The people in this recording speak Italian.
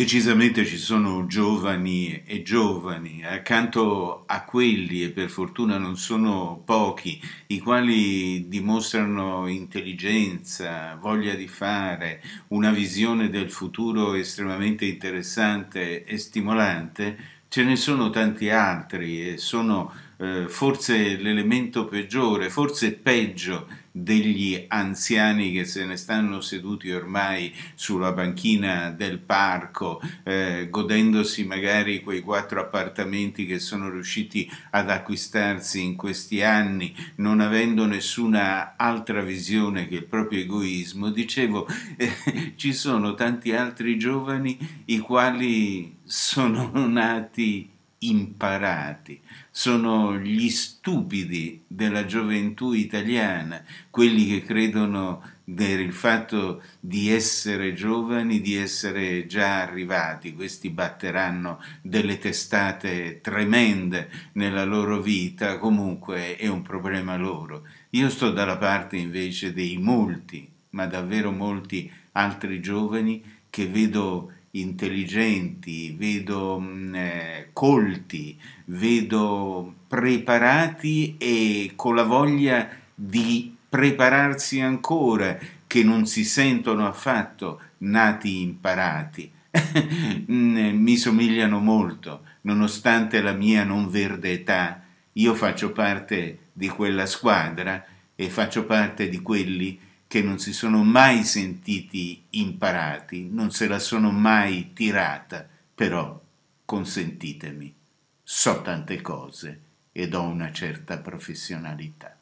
Decisamente ci sono giovani e giovani, eh, accanto a quelli, e per fortuna non sono pochi, i quali dimostrano intelligenza, voglia di fare, una visione del futuro estremamente interessante e stimolante, ce ne sono tanti altri e sono eh, forse l'elemento peggiore, forse peggio degli anziani che se ne stanno seduti ormai sulla banchina del parco, eh, godendosi magari quei quattro appartamenti che sono riusciti ad acquistarsi in questi anni, non avendo nessuna altra visione che il proprio egoismo, dicevo, eh, ci sono tanti altri giovani i quali sono nati imparati, sono gli stupidi della gioventù italiana, quelli che credono del fatto di essere giovani, di essere già arrivati, questi batteranno delle testate tremende nella loro vita, comunque è un problema loro. Io sto dalla parte invece dei molti, ma davvero molti altri giovani che vedo intelligenti, vedo mm, eh, colti, vedo preparati e con la voglia di prepararsi ancora, che non si sentono affatto nati imparati. Mm, mi somigliano molto, nonostante la mia non verde età, io faccio parte di quella squadra e faccio parte di quelli che che non si sono mai sentiti imparati, non se la sono mai tirata, però consentitemi, so tante cose ed ho una certa professionalità.